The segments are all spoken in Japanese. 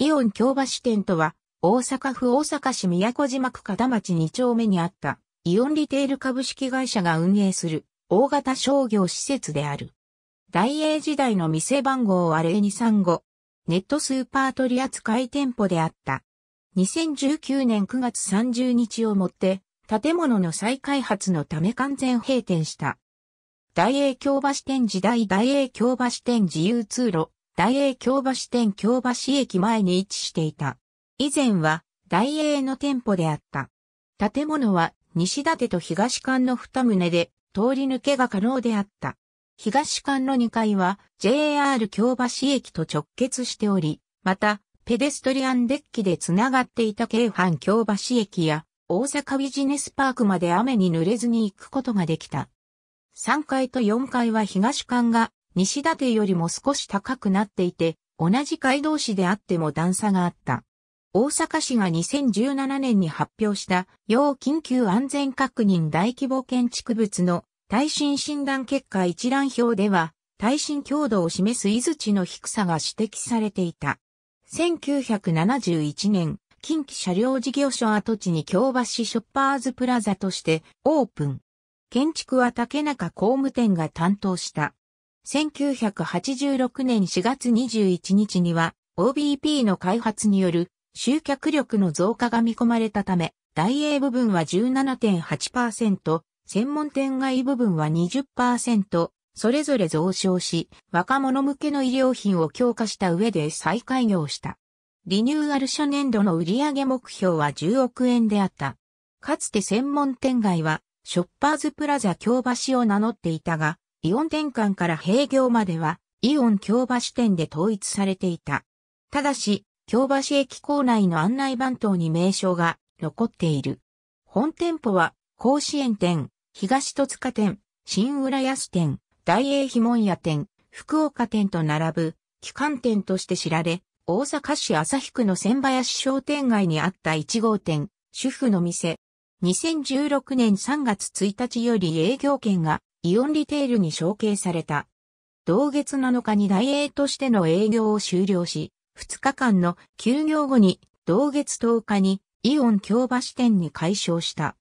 イオン京橋店とは、大阪府大阪市宮古島区片町2丁目にあった、イオンリテール株式会社が運営する、大型商業施設である。大英時代の店番号は0235。ネットスーパー取扱い店舗であった。2019年9月30日をもって、建物の再開発のため完全閉店した。大英京橋店時代大英京橋店自由通路、大英京橋店京橋駅前に位置していた。以前は大英の店舗であった。建物は西館と東館の二棟で通り抜けが可能であった。東館の2階は JR 京橋駅と直結しており、また、ペデストリアンデッキでつながっていた京阪京橋駅や大阪ビジネスパークまで雨に濡れずに行くことができた。3階と4階は東館が西立よりも少し高くなっていて、同じ街道市であっても段差があった。大阪市が2017年に発表した要緊急安全確認大規模建築物の耐震診断結果一覧表では、耐震強度を示す出地の低さが指摘されていた。1971年、近畿車両事業所跡地に京橋ショッパーズプラザとしてオープン。建築は竹中工務店が担当した。1986年4月21日には OBP の開発による集客力の増加が見込まれたため、大英部分は17.8%、専門店外部分は20%、それぞれ増床し、若者向けの医療品を強化した上で再開業した。リニューアル初年度の売上目標は10億円であった。かつて専門店街は、ショッパーズプラザ京橋を名乗っていたが、イオン転換から閉業までは、イオン京橋店で統一されていた。ただし、京橋駅構内の案内番頭に名称が残っている。本店舗は、甲子園店、東戸塚店、新浦安店、大英碑門屋店、福岡店と並ぶ、機関店として知られ、大阪市旭区の千林商店街にあった1号店、主婦の店。2016年3月1日より営業権がイオンリテールに承継された。同月7日に大英としての営業を終了し、2日間の休業後に同月10日にイオン京橋店に解消した。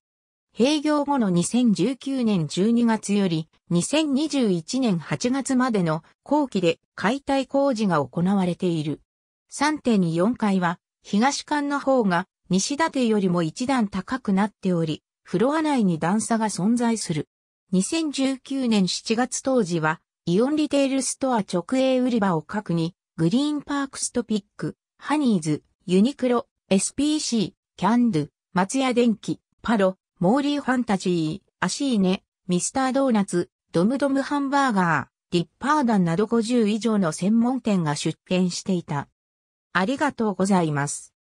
閉業後の2019年12月より2021年8月までの後期で解体工事が行われている。3.4階は東館の方が西建てよりも一段高くなっており、フロア内に段差が存在する。2019年7月当時は、イオンリテールストア直営売り場を各に、グリーンパークストピック、ハニーズ、ユニクロ、SPC、キャンドゥ、松屋電機、パロ、モーリーファンタジー、アシーネ、ミスタードーナツ、ドムドムハンバーガー、リッパーダンなど50以上の専門店が出店していた。ありがとうございます。